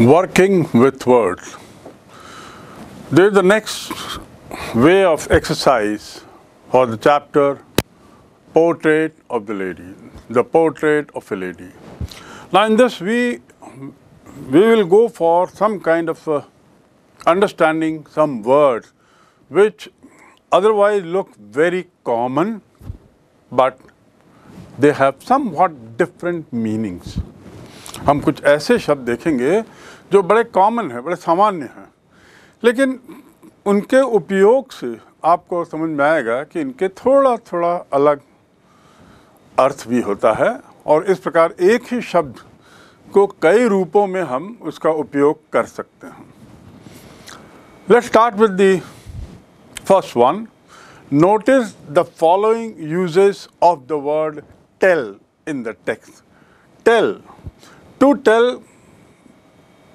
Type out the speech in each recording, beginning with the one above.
working with words. This is the next way of exercise for the chapter Portrait of the Lady, the Portrait of a Lady. Now in this we, we will go for some kind of uh, understanding some words which otherwise look very common but they have somewhat different meanings. will कुछ ऐसे शब्द words. जो बड़े common है बड़े सामान्य हैं लेकिन उनके उपयोग से आपको समझ में आएगा कि इनके थोड़ा थोड़ा अलग अर्थ भी होता है और इस प्रकार एक ही शब्द को कई रूपों में हम उसका उपयोग कर सकते हैं let start with the first one notice the following uses of the word tell in the text tell to tell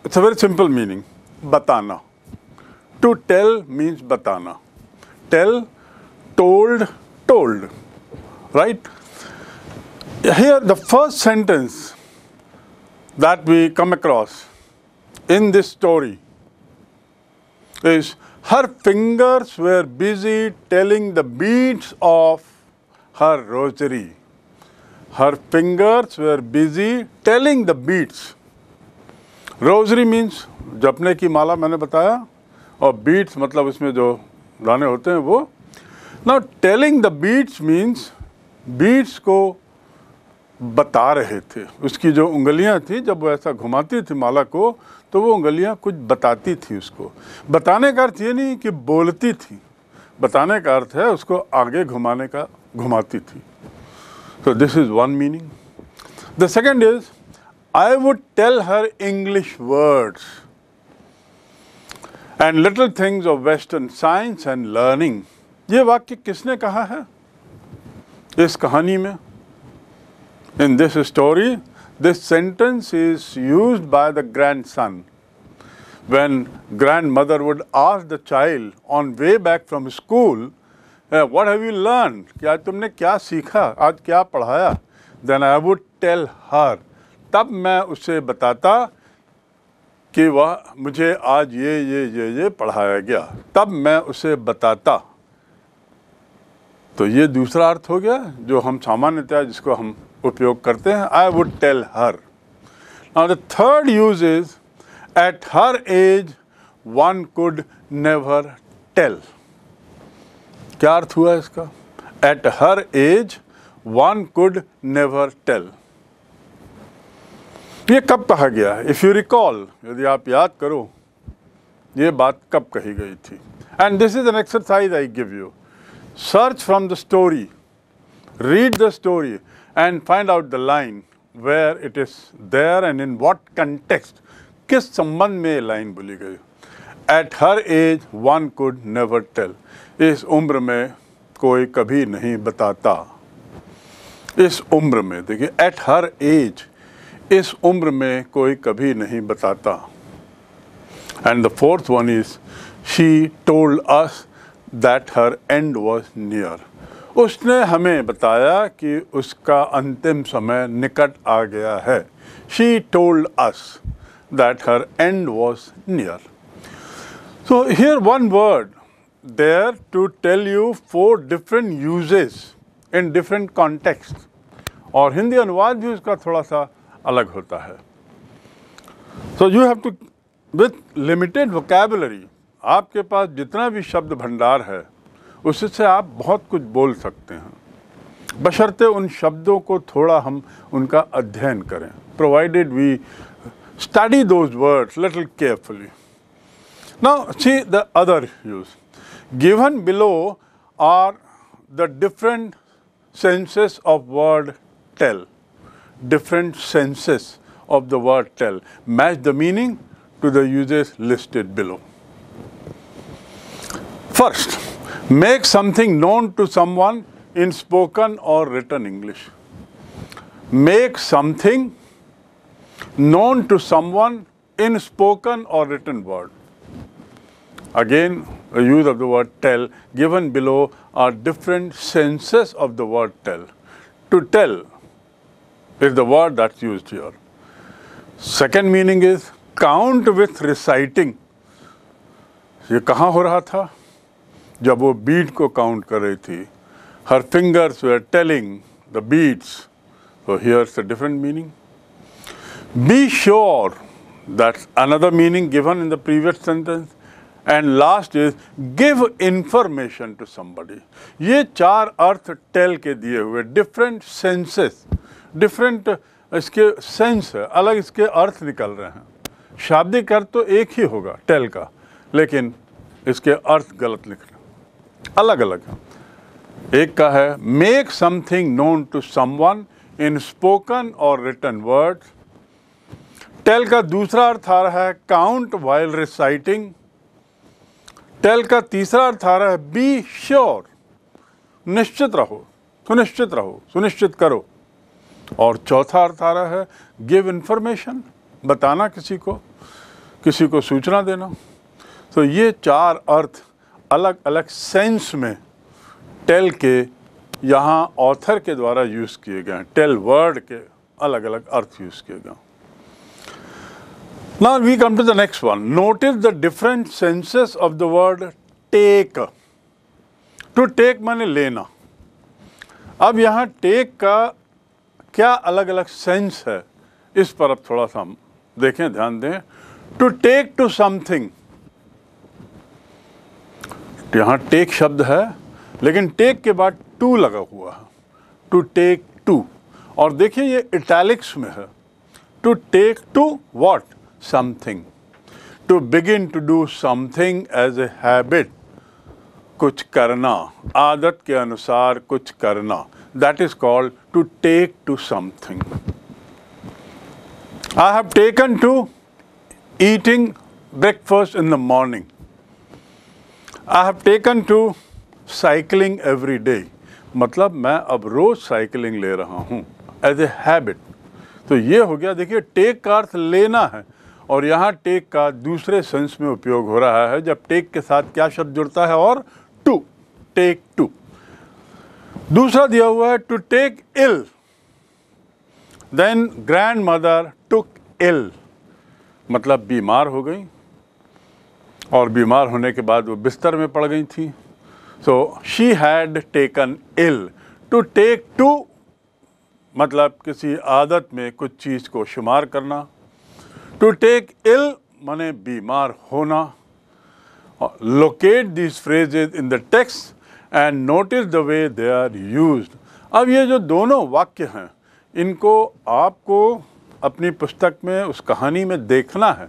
It's a very simple meaning, batana. To tell means batana. Tell, told, told. Right? Here, the first sentence that we come across in this story is her fingers were busy telling the beads of her rosary. Her fingers were busy telling the beads rosary means जपने की माला मैंने बताया और beats मतलब इसमें जो दाने होते हैं वो ना telling the beads means beads को बता रहे थे उसकी जो उंगलियां थी जब वो ऐसा घुमाती थी माला को तो वो उंगलियां कुछ बताती थी उसको बताने का अर्थ ये नहीं कि बोलती थी बताने का अर्थ है उसको आगे घुमाने का घुमाती थी तो this is one meaning the second is I would tell her English words and little things of Western science and learning. ये वाक्य किसने कहा है इस कहानी में In this story, this sentence is used by the grandson. When grandmother would ask the child on way back from school, eh, what have you learned? क्या तुमने क्या सीखा आज क्या पढ़ाया Then I would tell her तब मैं उसे बताता कि वह मुझे आज ये ये ये ये पढ़ाया गया तब मैं उसे बताता तो ये दूसरा अर्थ हो गया जो हम सामान्यतः जिसको हम उपयोग करते हैं I would tell her now the third use is at her age one could never tell क्या अर्थ हुआ इसका at her age one could never tell ये कब कहा गया है इफ़ यू रिकॉल यदि आप याद करो ये बात कब कही गई थी and this is an exercise I give you search from the story read the story and find out the line where it is there and in what context किस संबंध में ये लाइन बोली गई at her age one could never tell इस उम्र में कोई कभी नहीं बताता इस उम्र में देखिए एट हर एज इस उम्र में कोई कभी नहीं बताता and the fourth one is she told us that her end was near उसने हमें बताया कि उसका अंतिम समय निकट आ गया है she told us that her end was near so here one word there to tell you four different uses in different context और हिंदी अनुवाद भी उसका थोड़ा सा अलग होता है so you have to with limited vocabulary आपके पास जितना भी शब्द भंडार है उससे आप बहुत कुछ बोल सकते हैं बशर्ते उन शब्दों को थोड़ा हम उनका अध्ययन करें provided we study those words little carefully ना see the other use given below are the different senses of word tell different senses of the word tell. Match the meaning to the uses listed below. First, make something known to someone in spoken or written English. Make something known to someone in spoken or written word. Again, the use of the word tell given below are different senses of the word tell. To tell is the word that's used here. Second meaning is count with reciting. ये कहाँ हो रहा था? जब वो beat को count कर रही थी, her fingers were telling the beads. So here's a different meaning. Be sure that's another meaning given in the previous sentence. And last is give information to somebody. ये चार अर्थ tell के दिए हुए different senses. Different uh, इसके sense है अलग इसके अर्थ निकल रहे हैं शाब्दिक अर्थ तो एक ही होगा टेल का लेकिन इसके अर्थ गलत निकले अलग अलग हैं एक का है make something known to someone in spoken और रिटर्न वर्ड टेल का दूसरा अर्थ आ रहा है काउंट वाइल रिसाइटिंग टेल का तीसरा अर्थ आ रहा है बी श्योर निश्चित रहो सुनिश्चित रहो सुनिश्चित करो और चौथा अर्थ आ रहा है गिव इन्फॉर्मेशन बताना किसी को किसी को सूचना देना तो ये चार अर्थ अलग अलग सेंस में टेल के यहाँ ऑथर के द्वारा यूज़ किए गए टेल वर्ड के अलग अलग अर्थ यूज़ किए गए ना we come to the next one notice the different senses of the word take to take माने लेना अब यहाँ टेक का क्या अलग अलग सेंस है इस पर अब थोड़ा सा देखें ध्यान दें टू टेक टू समथिंग यहां टेक शब्द है लेकिन टेक के बाद टू लगा हुआ है टू टेक टू और देखिए ये इटैलिक्स में है to take to what something to begin to do something as a habit कुछ करना आदत के अनुसार कुछ करना that is called to take to something. I have taken to eating breakfast in the morning. I have taken to cycling every day. मतलब मैं अब रोज़ साइकिलिंग ले रहा हूँ एज ए हैबिट तो ये हो गया देखिए टेक का अर्थ लेना है और यहाँ टेक का दूसरे सेंस में उपयोग हो रहा है जब टेक के साथ क्या शब्द जुड़ता है और टू टेक टू दूसरा दिया हुआ है to take ill then grandmother took ill मतलब बीमार हो गई और बीमार होने के बाद वो बिस्तर में पड़ गई थी so she had taken ill to take to मतलब किसी आदत में कुछ चीज़ को शुमार करना टू टेक इल मने बीमार होना locate this phrases in the text and notice the way they are use अब ये जो दोनों वाक्य हैं इनको आपको अपनी पुस्तक में उस कहानी में देखना है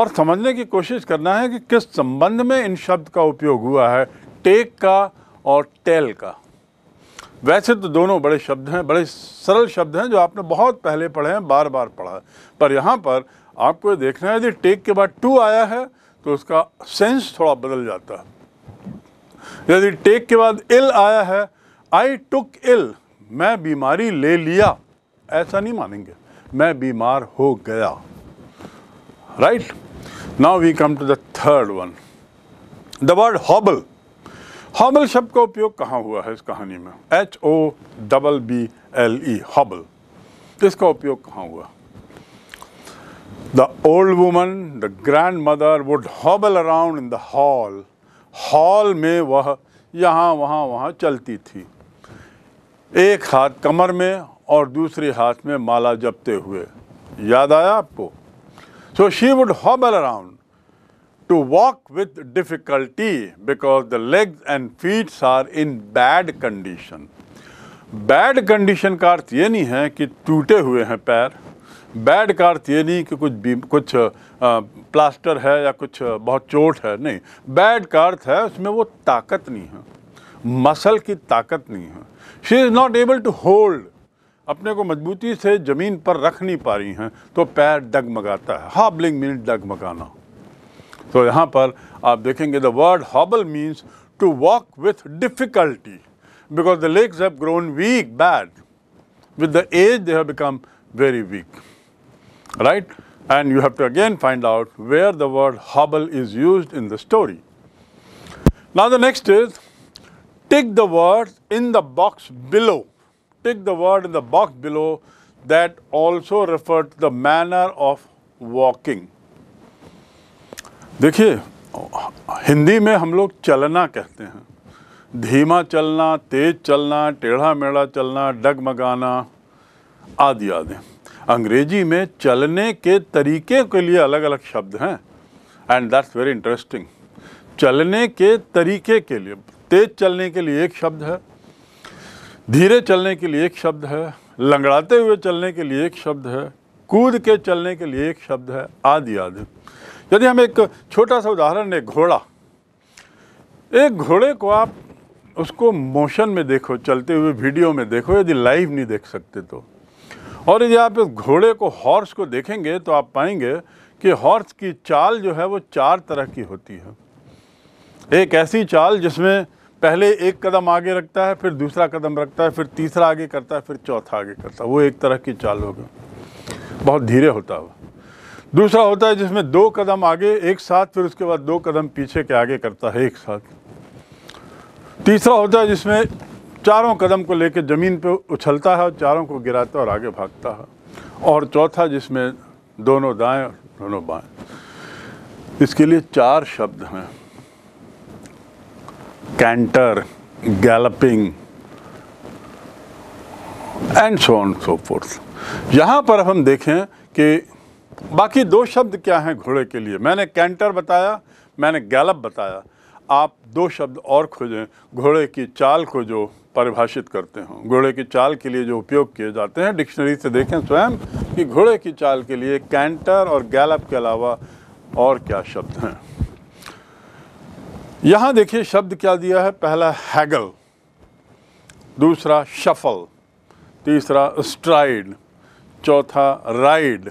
और समझने की कोशिश करना है कि किस संबंध में इन शब्द का उपयोग हुआ है टेक का और टेल का वैसे तो दोनों बड़े शब्द हैं बड़े सरल शब्द हैं जो आपने बहुत पहले पढ़े हैं बार बार पढ़ा पर यहाँ पर आपको देखना है यदि टेक के बाद टू आया है तो उसका सेंस थोड़ा बदल जाता है यदि टेक के बाद इल आया है आई टुक इल मैं बीमारी ले लिया ऐसा नहीं मानेंगे मैं बीमार हो गया right now we come to the third one the word hobble hobble शब्द का उपयोग कहाँ हुआ है इस कहानी में H O double B L E hobble इसका उपयोग कहाँ हुआ the old woman the grandmother would hobble around in the hall hall में वह यहाँ वहाँ वहाँ चलती थी एक हाथ कमर में और दूसरे हाथ में माला जपते हुए याद आया आपको so she would hobble around to walk with difficulty because the legs and feets are in bad condition bad condition का अर्थ ये नहीं है कि टूटे हुए हैं पैर बैड का अर्थ ये नहीं कि कुछ बीम कुछ आ, प्लास्टर है या कुछ बहुत चोट है नहीं बैड का अर्थ है उसमें वो ताकत नहीं है मसल की ताकत नहीं है she is not able to hold अपने को मजबूती से ज़मीन पर रख नहीं पा रही हैं तो पैर डगमगाता है हॉबलिंग मीन डगमगाना तो यहाँ पर आप देखेंगे the word hobble means to walk with difficulty because the legs have grown weak bad with the age they have become very weak right? And you have to again find out where the word Hubble is used in the story. Now the next is tick the word in the box below. Tick the word in the box below that also refer to the manner of walking. देखिए हिंदी में हम लोग चलना कहते हैं धीमा चलना तेज चलना टेढ़ा मेढ़ा चलना डगमगाना आदि आदि अंग्रेजी में चलने के तरीके के लिए अलग अलग शब्द हैं एंड दैट्स वेरी इंटरेस्टिंग चलने के तरीके के लिए तेज चलने के लिए एक शब्द है धीरे चलने के लिए एक शब्द है लंगड़ाते हुए चलने के लिए एक शब्द है कूद के चलने के लिए एक शब्द है आदि आदि यदि हम एक छोटा सा उदाहरण है घोड़ा एक घोड़े को आप उसको मोशन में देखो चलते हुए वीडियो में देखो यदि लाइव नहीं देख सकते तो और यदि आप इस घोड़े को हॉर्स को देखेंगे तो आप पाएंगे कि हॉर्स की चाल जो है वो चार तरह की होती है एक ऐसी चाल जिसमें पहले एक कदम आगे रखता है फिर दूसरा कदम रखता है फिर तीसरा आगे करता है फिर चौथा आगे करता है वो एक तरह की चाल होगी बहुत धीरे होता है दूसरा होता है जिसमें दो कदम आगे एक साथ फिर उसके बाद दो कदम पीछे के आगे करता है एक साथ तीसरा होता है जिसमें चारों कदम को लेकर ज़मीन पर उछलता है और चारों को गिराता और आगे भागता है और चौथा जिसमें दोनों दाएं और दोनों बाएं इसके लिए चार शब्द हैं canter galloping and so on so fourth यहाँ पर हम देखें कि बाकी दो शब्द क्या हैं घोड़े के लिए मैंने कैंटर बताया मैंने गैलप बताया आप दो शब्द और खोजें घोड़े की चाल को जो परिभाषित करते हों घोड़े की चाल के लिए जो उपयोग किए जाते हैं डिक्शनरी से देखें स्वयं कि घोड़े की चाल के लिए कैंटर और गैलप के अलावा और क्या शब्द हैं यहाँ देखिए शब्द क्या दिया है पहला हैगल दूसरा शफल तीसरा स्ट्राइड चौथा ride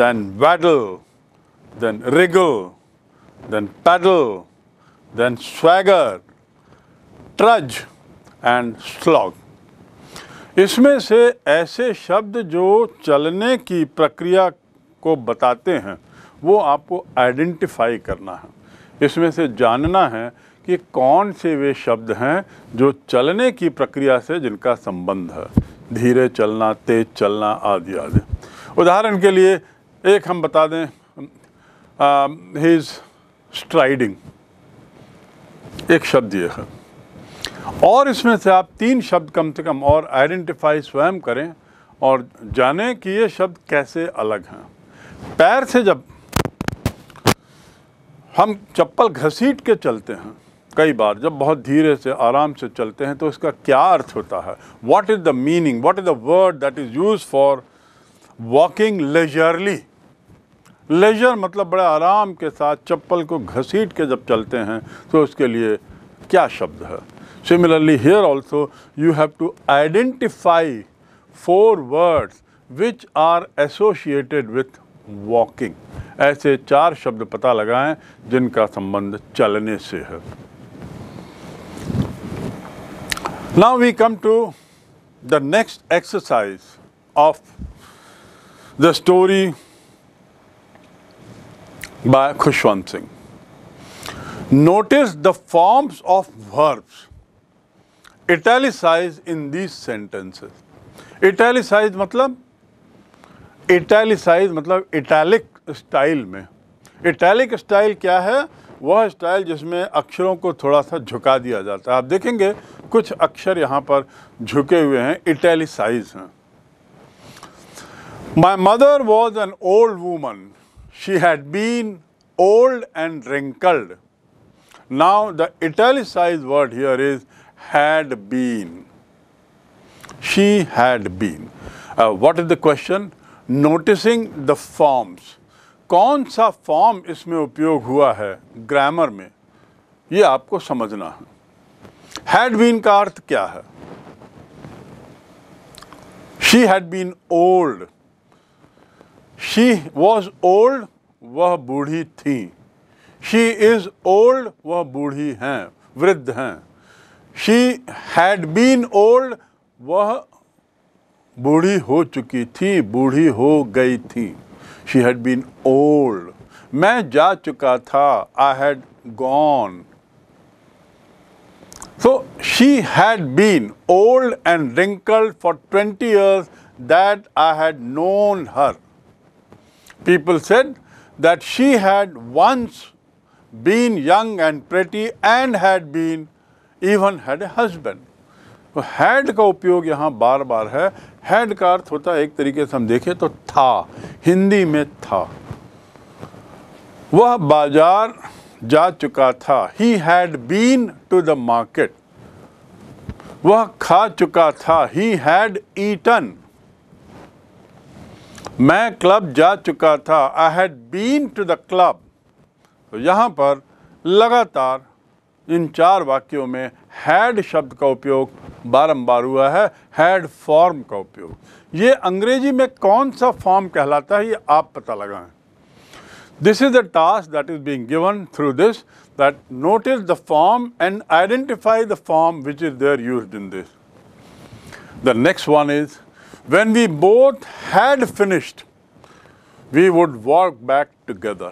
then waddle then wriggle then paddle then swagger trudge and slog इसमें से ऐसे शब्द जो चलने की प्रक्रिया को बताते हैं वो आपको आइडेंटिफाई करना है इसमें से जानना है कि कौन से वे शब्द हैं जो चलने की प्रक्रिया से जिनका संबंध है धीरे चलना तेज चलना आदि आदि उदाहरण के लिए एक हम बता दें ही इज़ स्ट्राइडिंग एक शब्द ये है और इसमें से आप तीन शब्द कम से कम और आइडेंटिफाई स्वयं करें और जानें कि ये शब्द कैसे अलग हैं पैर से जब हम चप्पल घसीट के चलते हैं कई बार जब बहुत धीरे से आराम से चलते हैं तो इसका क्या अर्थ होता है what is the meaning what is the word that is use for walking leisurely leisure मतलब बड़े आराम के साथ चप्पल को घसीट के जब चलते हैं तो उसके लिए क्या शब्द है Similarly, here also you have to identify four words which are associated with walking. ऐसे चार शब्द पता लगाएं जिनका संबंध चलने से है Now we come to the next exercise of the story by Khushwant Singh. Notice the forms of verbs italicise in these sentences italicise मतलब इटैलिसाइज मतलब इटैलिक स्टाइल में इटैलिक स्टाइल क्या है वह स्टाइल जिसमें अक्षरों को थोड़ा सा झुका दिया जाता है आप देखेंगे कुछ अक्षर यहाँ पर झुके हुए हैं इटैलिसाइज हैं my mother was an old woman she had been old and wrinkled now the italicise word here is had been. She had been. Uh, what is the question? Noticing the forms. कौन सा form इसमें उपयोग हुआ है grammar में ये आपको समझना है हैड बीन का अर्थ क्या है she had been old she was old वह बूढ़ी थी शी इज़ ओल्ड वह बूढ़ी हैं वृद्ध हैं She had been old. वह बूढ़ी हो चुकी थी बूढ़ी हो गई थी She had been old. मैं जा चुका था I had gone. So she had been old and wrinkled for 20 years that I had known her. People said that she had once been young and pretty and had been even had a husband तो had का उपयोग यहाँ बार बार है had का अर्थ होता है एक तरीके से हम देखें तो था हिंदी में था वह बाजार जा चुका था he had been to the market वह खा चुका था ही हैड ईटन मैं क्लब जा चुका था I had been to the club तो यहाँ पर लगातार इन चार वाक्यों में हैड शब्द का उपयोग बारंबार हुआ है हैड फॉर्म का उपयोग ये अंग्रेजी में कौन सा फॉर्म कहलाता है ये आप पता लगाएं this is the task that is being given through this that notice the form and identify the form which is there use in this the next one is when we both had finished we would walk back together.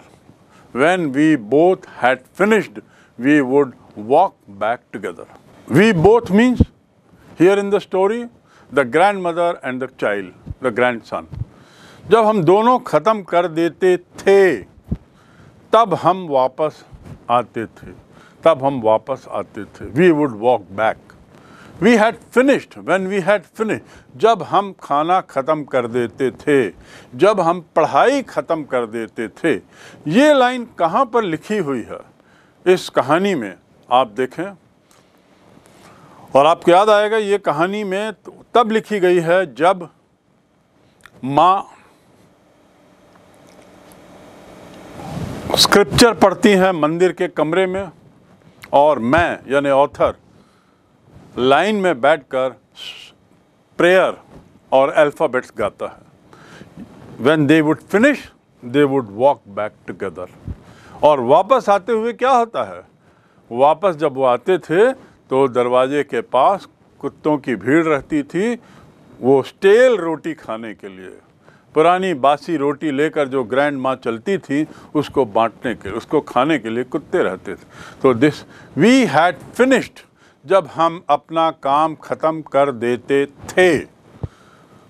When we both had finished, we would walk back together. We both means here in the story the grandmother and the child, the grandson. जब हम दोनों ख़त्म कर देते थे तब हम वापस आते थे तब हम वापस आते थे we would walk back we had finished when we had finish जब हम खाना ख़त्म कर देते थे जब हम पढ़ाई ख़त्म कर देते थे ये लाइन कहाँ पर लिखी हुई है इस कहानी में आप देखें और आपको याद आएगा ये कहानी में तो तब लिखी गई है जब माँ स्क्रिप्चर पढ़ती हैं मंदिर के कमरे में और मैं यानी ऑथर लाइन में बैठकर प्रेयर और अल्फ़ाबेट्स गाता है when they would finish they would walk back together और वापस आते हुए क्या होता है वापस जब वो आते थे तो दरवाजे के पास कुत्तों की भीड़ रहती थी वो स्टेल रोटी खाने के लिए पुरानी बासी रोटी लेकर जो ग्रैंड माँ चलती थी उसको बांटने के उसको खाने के लिए कुत्ते रहते थे तो दिस वी हैड फिनिश्ड जब हम अपना काम ख़त्म कर देते थे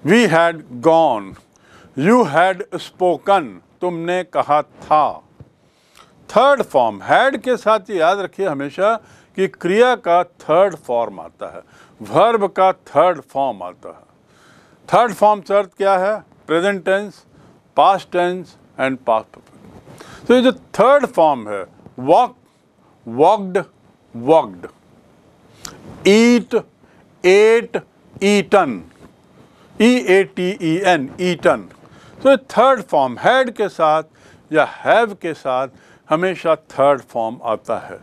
we had gone you had spoken तुमने कहा था थर्ड फॉर्म हैड के साथ याद रखिए हमेशा कि क्रिया का थर्ड फॉर्म आता है वर्ब का थर्ड फॉर्म आता है थर्ड फॉर्म से अर्थ क्या है present tense past tense and past perfect तो ये जो थर्ड फॉर्म है walk walked walked eat ate eaten E A T E N eaten तो ये थर्ड फॉर्म हैड के साथ या हैव के साथ हमेशा थर्ड फॉर्म आता है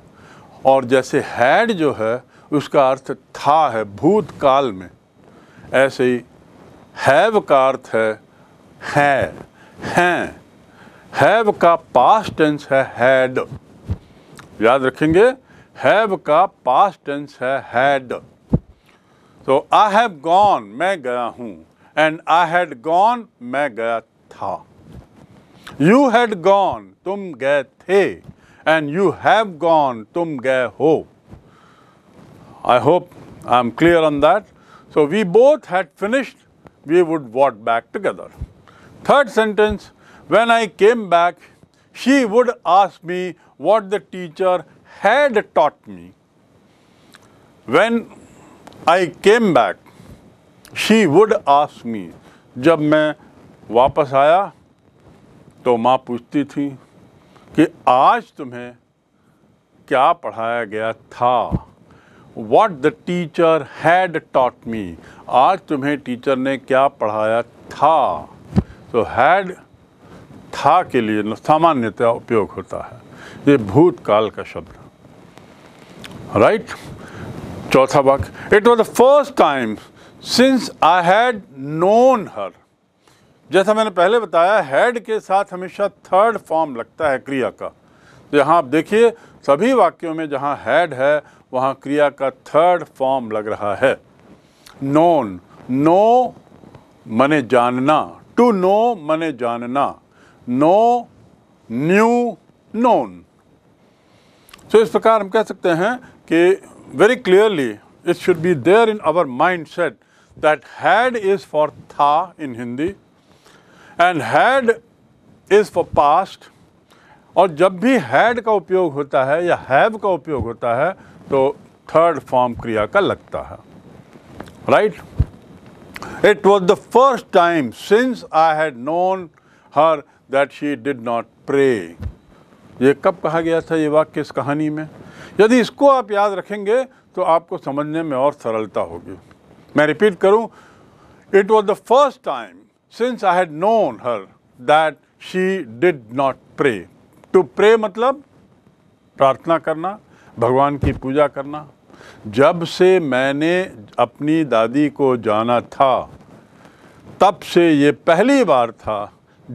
और जैसे हैड जो है उसका अर्थ था है भूतकाल में ऐसे ही हैव का अर्थ है है हैं हैव का पास्ट टेंस है हैड याद रखेंगे हैव का पास्ट टेंस है हैड तो आई हैव गॉन मैं गया हूँ एंड आई हैड गॉन मैं गया था You had gone, tum gaye the, and you have gone, tum gaye ho. I hope I'm clear on that. So we both had finished, we would walk back together. Third sentence, when I came back, she would ask me what the teacher had taught me. When I came back, she would ask me, Jab main वापस aya. तो माँ पूछती थी कि आज तुम्हें क्या पढ़ाया गया था what the teacher had taught me आज तुम्हें टीचर ने क्या पढ़ाया था तो हैड था के लिए सामान्यतः उपयोग होता है ये भूतकाल का शब्द राइट चौथा वाक्य it was the first time since I had known her जैसा मैंने पहले बताया हैड के साथ हमेशा थर्ड फॉर्म लगता है क्रिया का तो यहाँ आप देखिए सभी वाक्यों में जहाँ हैड है वहाँ क्रिया का थर्ड फॉर्म लग रहा है नोन नो मने जानना टू नो मने जानना नो न्यू नोन सो इस प्रकार हम कह सकते हैं कि very clearly it should be there in our mind set that had is for था in Hindi and had is for past और जब भी हैड का उपयोग होता है या हैव का उपयोग होता है तो थर्ड फॉर्म क्रिया का लगता है right it was the first time since I had known her that she did not pray ये कब कहा गया था ये वाक्य इस कहानी में यदि इसको आप याद रखेंगे तो आपको समझने में और सरलता होगी मैं रिपीट करूं it was the first time since I had known her that she did not pray to pray मतलब प्रार्थना करना भगवान की पूजा करना जब से मैंने अपनी दादी को जाना था तब से ये पहली बार था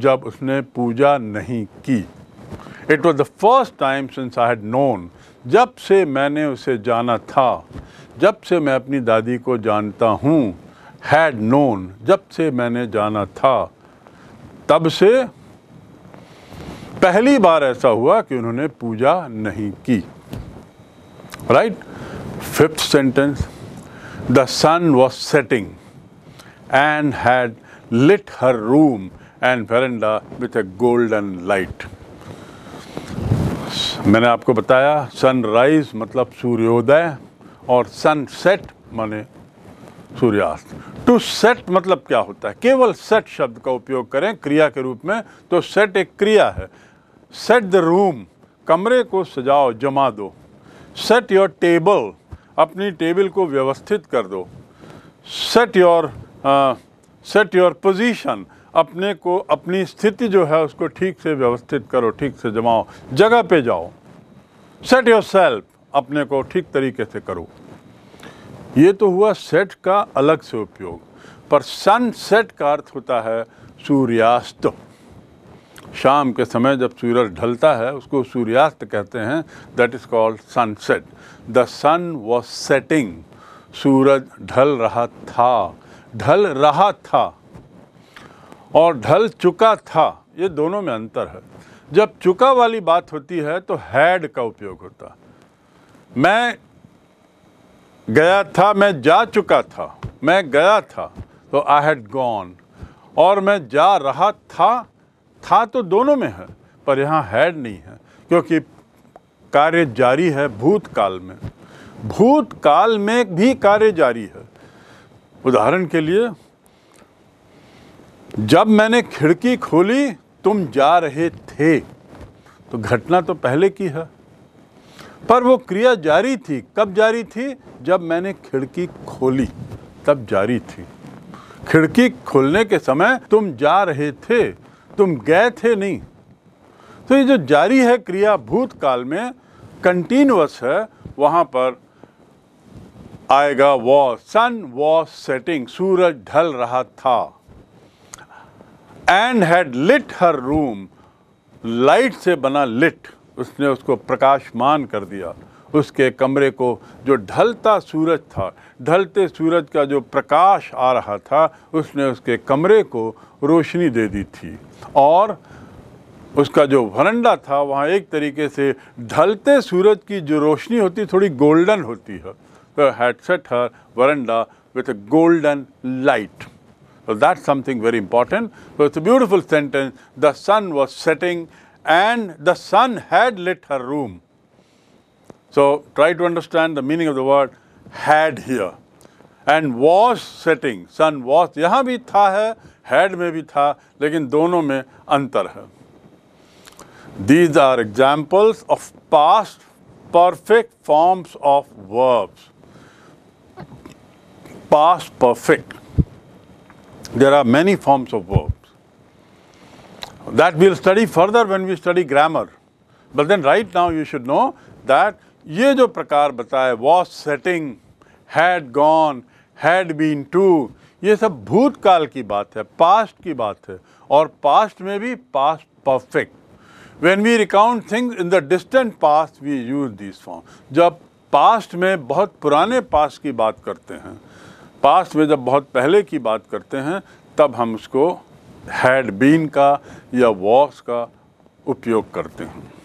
जब उसने पूजा नहीं की it was the first time since I had known जब से मैंने उसे जाना था जब से मैं अपनी दादी को जानता हूँ हैड नोन जब से मैंने जाना था तब से पहली बार ऐसा हुआ कि उन्होंने पूजा नहीं की right fifth sentence the sun was setting and had lit her room and veranda with a golden light मैंने आपको बताया सनराइज मतलब सूर्योदय और सनसेट माने सूर्यास्त टू सेट मतलब क्या होता है केवल सेट शब्द का उपयोग करें क्रिया के रूप में तो सेट एक क्रिया है सेट द रूम कमरे को सजाओ जमा दो सेट योर टेबल अपनी टेबल को व्यवस्थित कर दो set your set your position अपने को अपनी स्थिति जो है उसको ठीक से व्यवस्थित करो ठीक से जमाओ जगह पे जाओ सेट योर सेल्फ अपने को ठीक तरीके से करो ये तो हुआ सेट का अलग से उपयोग पर सनसेट का अर्थ होता है सूर्यास्त शाम के समय जब सूरज ढलता है उसको सूर्यास्त कहते हैं that is called sunset the sun was setting सूरज ढल रहा था ढल रहा था और ढल चुका था ये दोनों में अंतर है जब चुका वाली बात होती है तो हैड का उपयोग होता मैं गया था मैं जा चुका था मैं गया था तो आई हैड गॉन और मैं जा रहा था था तो दोनों में है पर यहाँ हैड नहीं है क्योंकि कार्य जारी है भूतकाल में भूतकाल में भी कार्य जारी है उदाहरण के लिए जब मैंने खिड़की खोली तुम जा रहे थे तो घटना तो पहले की है पर वो क्रिया जारी थी कब जारी थी जब मैंने खिड़की खोली तब जारी थी खिड़की खोलने के समय तुम जा रहे थे तुम गए थे नहीं तो ये जो जारी है क्रिया भूतकाल में कंटिन्यूस है वहाँ पर आएगा वो सन वो सेटिंग सूरज ढल रहा था and had lit her room light से बना लिट उसने उसको प्रकाशमान कर दिया उसके कमरे को जो ढलता सूरज था ढलते सूरज का जो प्रकाश आ रहा था उसने उसके कमरे को रोशनी दे दी थी और उसका जो वरंडा था वहाँ एक तरीके से ढलते सूरज की जो रोशनी होती थोड़ी गोल्डन होती है तो हैडसेट है veranda with a golden light that something very important it's beautiful sentence the sun was setting and the sun had lit her room. So try to understand the meaning of the word had here. And was setting, sun was, यहाँ भी था है, had में भी था, लेकिन दोनों में अंतर है. These are examples of past perfect forms of verbs. Past perfect. There are many forms of verb. that we'll study further when we study grammar. But then right now you should know that ये जो प्रकार बताए was setting had gone had been to ये सब भूतकाल की बात है पास्ट की बात है और पास्ट में भी past perfect when we recount things in the distant past, we use these forms. जब पास्ट में बहुत पुराने पास्ट की बात करते हैं पास्ट में जब बहुत पहले की बात करते हैं तब हम उसको हैड बीन का या वॉक्स का उपयोग करते हैं